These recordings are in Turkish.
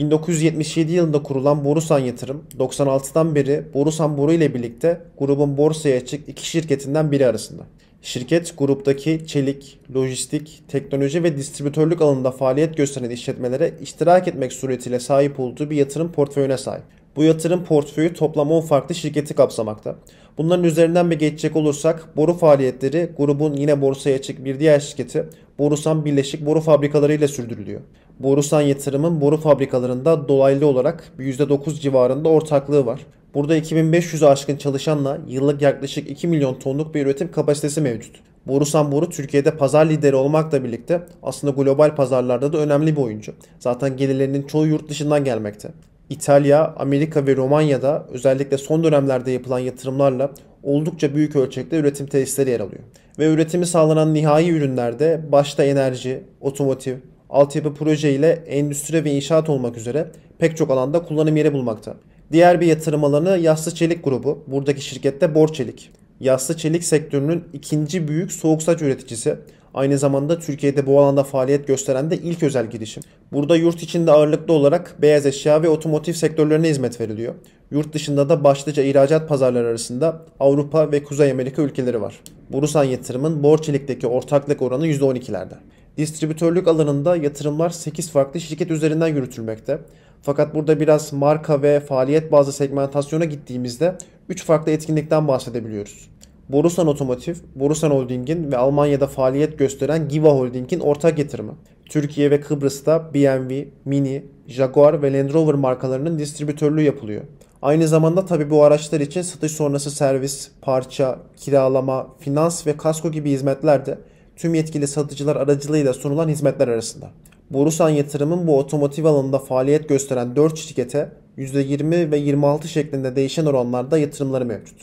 1977 yılında kurulan Borusan Yatırım, 96'dan beri Borusan Boru ile birlikte grubun borsaya açık iki şirketinden biri arasında. Şirket gruptaki çelik, lojistik, teknoloji ve distribütörlük alanında faaliyet gösteren işletmelere iştirak etmek suretiyle sahip olduğu bir yatırım portföyüne sahip. Bu yatırım portföyü toplam 10 farklı şirketi kapsamakta. Bunların üzerinden bir geçecek olursak boru faaliyetleri grubun yine borsaya açık bir diğer şirketi Borusan Birleşik Boru Fabrikaları ile sürdürülüyor. Borusan Yatırım'ın boru fabrikalarında dolaylı olarak %9 civarında ortaklığı var. Burada 2.500 aşkın çalışanla yıllık yaklaşık 2 milyon tonluk bir üretim kapasitesi mevcut. Borusan Boru Türkiye'de pazar lideri olmakla birlikte aslında global pazarlarda da önemli bir oyuncu. Zaten gelirlerinin çoğu yurt dışından gelmekte. İtalya, Amerika ve Romanya'da özellikle son dönemlerde yapılan yatırımlarla oldukça büyük ölçekte üretim tesisleri yer alıyor. Ve üretimi sağlanan nihai ürünlerde başta enerji, otomotiv, altyapı proje ile endüstri ve inşaat olmak üzere pek çok alanda kullanım yeri bulmakta. Diğer bir yatırım alanı Yassı Çelik grubu. Buradaki şirkette Borçelik. Yassı Çelik sektörünün ikinci büyük soğuk saç üreticisi. Aynı zamanda Türkiye'de bu alanda faaliyet gösteren de ilk özel girişim. Burada yurt içinde ağırlıklı olarak beyaz eşya ve otomotiv sektörlerine hizmet veriliyor. Yurt dışında da başlıca ihracat pazarları arasında Avrupa ve Kuzey Amerika ülkeleri var. Borusan Yatırım'ın Borçelik'teki ortaklık oranı %12'lerde. Distribütörlük alanında yatırımlar 8 farklı şirket üzerinden yürütülmekte. Fakat burada biraz marka ve faaliyet bazlı segmentasyona gittiğimizde 3 farklı etkinlikten bahsedebiliyoruz. Borusan Otomotiv, Borusan Holding'in ve Almanya'da faaliyet gösteren Giva Holding'in ortak yatırımı. Türkiye ve Kıbrıs'ta BMW, Mini, Jaguar ve Land Rover markalarının distribütörlüğü yapılıyor. Aynı zamanda tabi bu araçlar için satış sonrası servis, parça, kiralama, finans ve kasko gibi hizmetler de tüm yetkili satıcılar aracılığıyla sunulan hizmetler arasında. Borusan Yatırım'ın bu otomotiv alanında faaliyet gösteren 4 şirkete %20 ve 26 şeklinde değişen oranlarda yatırımları mevcut.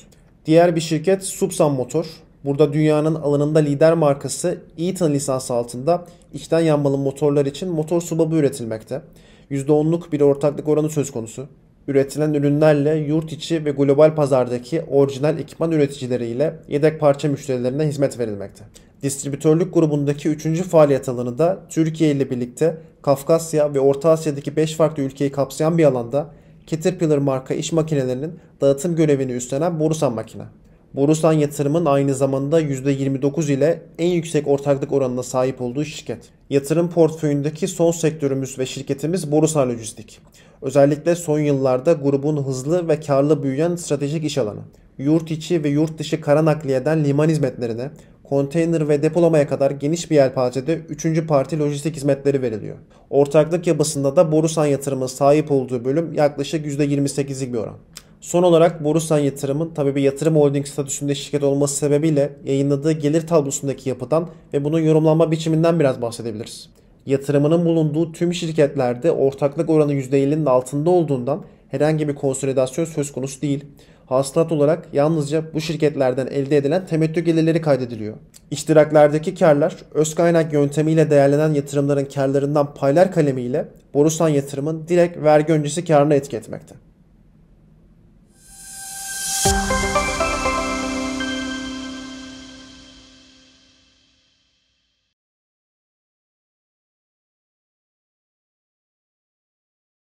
Diğer bir şirket Subsan Motor. Burada dünyanın alanında lider markası Eaton lisans altında içten yanmalı motorlar için motor subabı üretilmekte. %10'luk bir ortaklık oranı söz konusu üretilen ürünlerle yurt içi ve global pazardaki orijinal ekipman üreticileriyle yedek parça müşterilerine hizmet verilmekte. Distribütörlük grubundaki 3. faaliyet alanı da Türkiye ile birlikte Kafkasya ve Orta Asya'daki 5 farklı ülkeyi kapsayan bir alanda Caterpillar marka iş makinelerinin dağıtım görevini üstlenen Borusan makine. Borusan Yatırım'ın aynı zamanda %29 ile en yüksek ortaklık oranına sahip olduğu şirket. Yatırım portföyündeki son sektörümüz ve şirketimiz Borusan Lojistik. Özellikle son yıllarda grubun hızlı ve karlı büyüyen stratejik iş alanı. Yurt içi ve yurt dışı kara nakliyeden liman hizmetlerine, konteyner ve depolamaya kadar geniş bir yelpazede 3. parti lojistik hizmetleri veriliyor. Ortaklık yapısında da Borusan yatırımı sahip olduğu bölüm yaklaşık %28'lik bir oran. Son olarak Borusan Yatırım'ın tabi bir yatırım holding statüsünde şirket olması sebebiyle yayınladığı gelir tablosundaki yapıdan ve bunun yorumlanma biçiminden biraz bahsedebiliriz. Yatırımının bulunduğu tüm şirketlerde ortaklık oranı %50'nin altında olduğundan herhangi bir konsolidasyon söz konusu değil. Hasılat olarak yalnızca bu şirketlerden elde edilen temettü gelirleri kaydediliyor. İştiraklerdeki karlar öz kaynak yöntemiyle değerlenen yatırımların karlarından paylar kalemiyle Borusan Yatırım'ın direkt vergi öncesi karına etki etmekte.